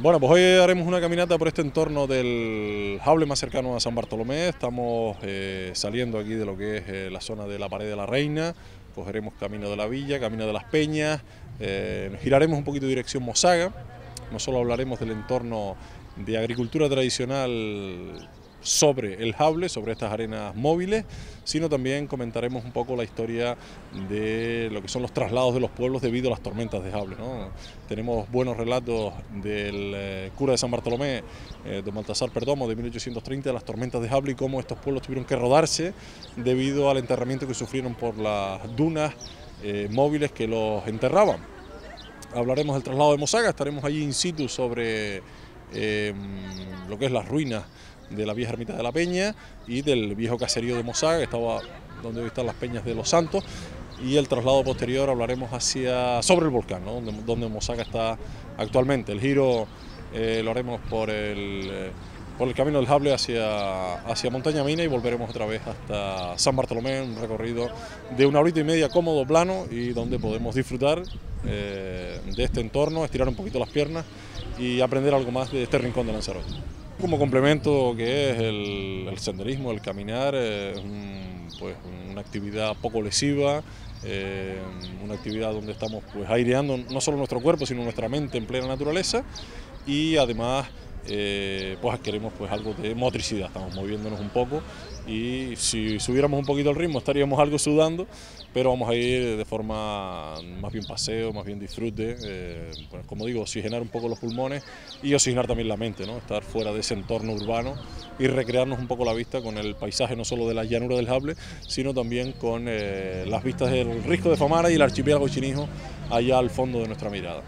Bueno, pues hoy haremos una caminata por este entorno del Jable más cercano a San Bartolomé. Estamos eh, saliendo aquí de lo que es eh, la zona de la pared de la Reina. Cogeremos camino de la villa, camino de las Peñas. Eh, giraremos un poquito de dirección Mosaga... No solo hablaremos del entorno de agricultura tradicional sobre el Jable, sobre estas arenas móviles, sino también comentaremos un poco la historia de lo que son los traslados de los pueblos debido a las tormentas de Jable. Tenemos buenos relatos del eh, cura de San Bartolomé, de eh, don Baltasar Perdomo, de 1830, de las tormentas de Jable y cómo estos pueblos tuvieron que rodarse debido al enterramiento que sufrieron por las dunas eh, móviles que los enterraban. Hablaremos del traslado de Mosaga, estaremos allí in situ sobre lo que es las ruinas de la vieja ermita de la Peña y del viejo caserío de Mosaga, que estaba donde hoy están las peñas de los santos. Y el traslado posterior hablaremos hacia sobre el volcán, donde, donde, Mosaga está actualmente. El giro eh, lo haremos por el, eh, por el camino del Jable hacia, hacia Montaña Mina y volveremos otra vez hasta San Bartolomé, un recorrido de una horita y media cómodo, plano y donde podemos disfrutar eh, de este entorno, estirar un poquito las piernas y aprender algo más de este rincón de Lanzarote. Como complemento que es el, senderismo, el caminar, eh, es pues, una actividad poco lesiva, eh, una actividad donde estamos pues, aireando no solo nuestro cuerpo, sino nuestra mente en plena naturaleza y además eh, pues adquirimos pues algo de motricidad, estamos moviéndonos un poco y si subiéramos un poquito el ritmo estaríamos algo sudando, pero vamos a ir de forma más bien paseo, más bien disfrute, eh, pues, como digo, oxigenar un poco los pulmones y oxigenar también la mente, estar fuera de ese entorno urbano y recrearnos un poco la vista con el paisaje no solo de la llanura del Jable, sino también con eh, las vistas del Risco de Famara y el archipiélago chinijo allá al fondo de nuestra mirada.